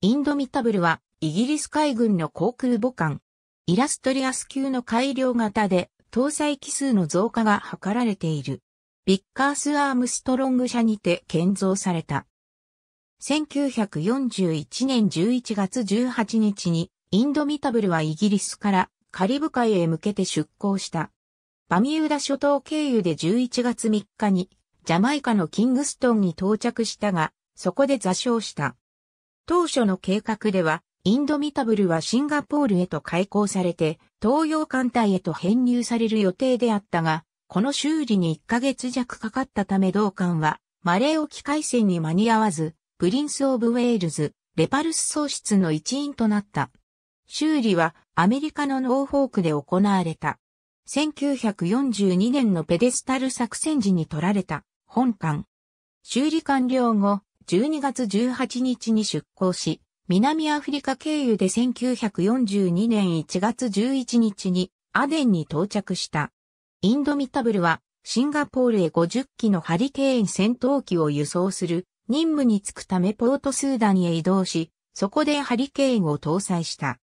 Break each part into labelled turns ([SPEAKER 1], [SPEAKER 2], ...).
[SPEAKER 1] インドミタブルは、イギリス海軍の航空母艦。イラストリアス級の改良型で、搭載機数の増加が図られている。ビッカース・アームストロング社にて建造された。1941年11月18日に、インドミタブルはイギリスからカリブ海へ向けて出港した。バミューダ諸島経由で11月3日に、ジャマイカのキングストンに到着したが、そこで座礁した。当初の計画では、インドミタブルはシンガポールへと開港されて、東洋艦隊へと編入される予定であったが、この修理に1ヶ月弱かかったため同艦は、マレー沖海戦に間に合わず、プリンス・オブ・ウェールズ、レパルス喪失の一員となった。修理はアメリカのノーフォークで行われた。1942年のペデスタル作戦時に取られた本艦。修理完了後、12月18日に出港し、南アフリカ経由で1942年1月11日にアデンに到着した。インドミタブルはシンガポールへ50機のハリケーン戦闘機を輸送する任務に就くためポートスーダンへ移動し、そこでハリケーンを搭載した。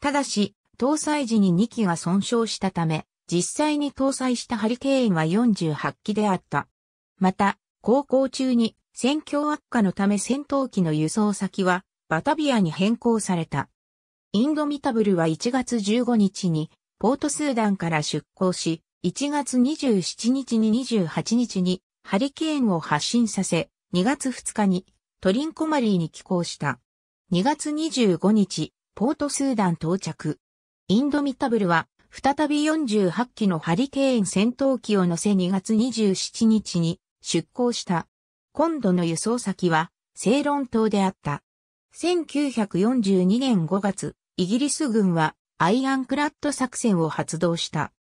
[SPEAKER 1] ただし、搭載時に2機が損傷したため、実際に搭載したハリケーンは48機であった。また、航行中に戦況悪化のため戦闘機の輸送先はバタビアに変更された。インドミタブルは1月15日にポートスーダンから出港し、1月27日に28日にハリケーンを発進させ、2月2日にトリンコマリーに寄港した。2月25日、ポートスーダン到着。インドミタブルは再び48機のハリケーン戦闘機を乗せ2月27日に出港した。今度の輸送先は、セイロン島であった。1942年5月、イギリス軍はアイアンクラッド作戦を発動した。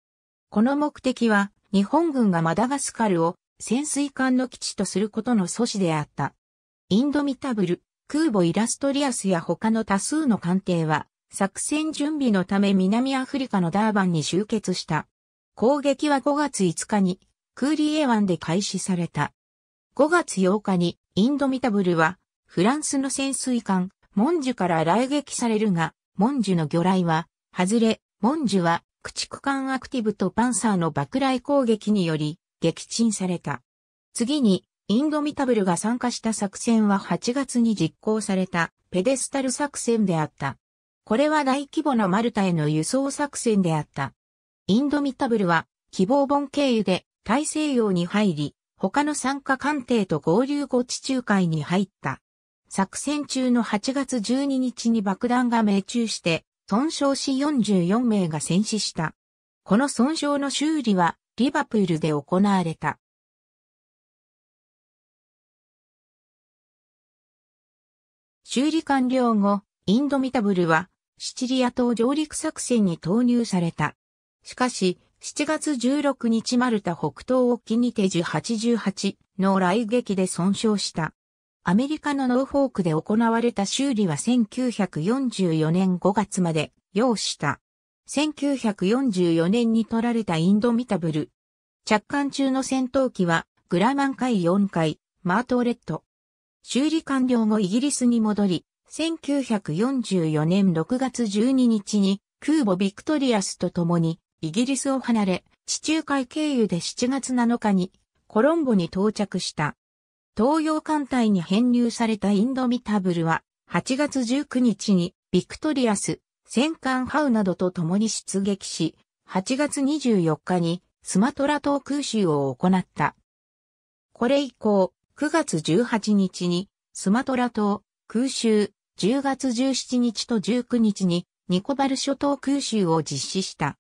[SPEAKER 1] この目的は、日本軍がマダガスカルを潜水艦の基地とすることの阻止であった。インドミタブル、空母イラストリアスや他の多数の艦艇は、作戦準備のため南アフリカのダーバンに集結した。攻撃は5月5日に、クーリエ湾で開始された。5月8日にインドミタブルはフランスの潜水艦モンジュから来撃されるが、モンジュの魚雷は外れ、モンジュは駆逐艦アクティブとパンサーの爆雷攻撃により撃沈された。次にインドミタブルが参加した作戦は8月に実行されたペデスタル作戦であった。これは大規模なマルタへの輸送作戦であった。インドミタブルは希望本経由で大西洋に入り、他の参加艦艇と合流後地中海に入った。作戦中の8月12日に爆弾が命中して、損傷し44名が戦死した。この損傷の修理はリバプールで行われた。修理完了後、インドミタブルはシチリア島上陸作戦に投入された。しかし、7月16日マルタ北東沖にてジ88の雷撃で損傷した。アメリカのノーフォークで行われた修理は1944年5月まで要した。1944年に取られたインドミタブル。着艦中の戦闘機はグラマン海4海、マートレット。修理完了後イギリスに戻り、1944年6月12日に空母ビクトリアスと共にイギリスを離れ、地中海経由で7月7日にコロンボに到着した。東洋艦隊に編入されたインドミタブルは8月19日にビクトリアス、戦艦ハウなどと共に出撃し、8月24日にスマトラ島空襲を行った。これ以降、9月18日にスマトラ島空襲、10月17日と19日にニコバル諸島空襲を実施した。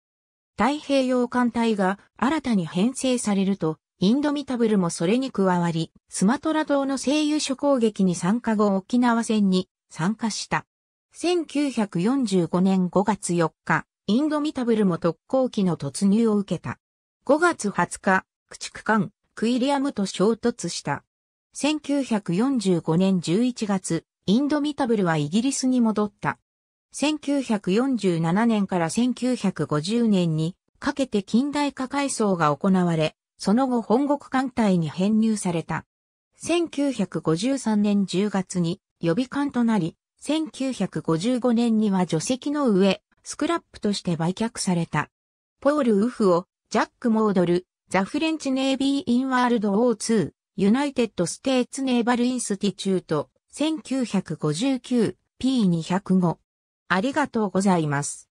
[SPEAKER 1] 太平洋艦隊が新たに編成されると、インドミタブルもそれに加わり、スマトラ島の西遊諸攻撃に参加後沖縄戦に参加した。1945年5月4日、インドミタブルも特攻機の突入を受けた。5月20日、駆逐艦、クイリアムと衝突した。1945年11月、インドミタブルはイギリスに戻った。1947年から1950年にかけて近代化改装が行われ、その後本国艦隊に編入された。1953年10月に予備艦となり、1955年には除籍の上、スクラップとして売却された。ポール・ウフを、ジャック・モードル、ザ・フレンチ・ネイビー・イン・ワールド・オーー、ユナイテッド・ステーツ・ネイバル・インスティチュート、1959、P205、ありがとうございます。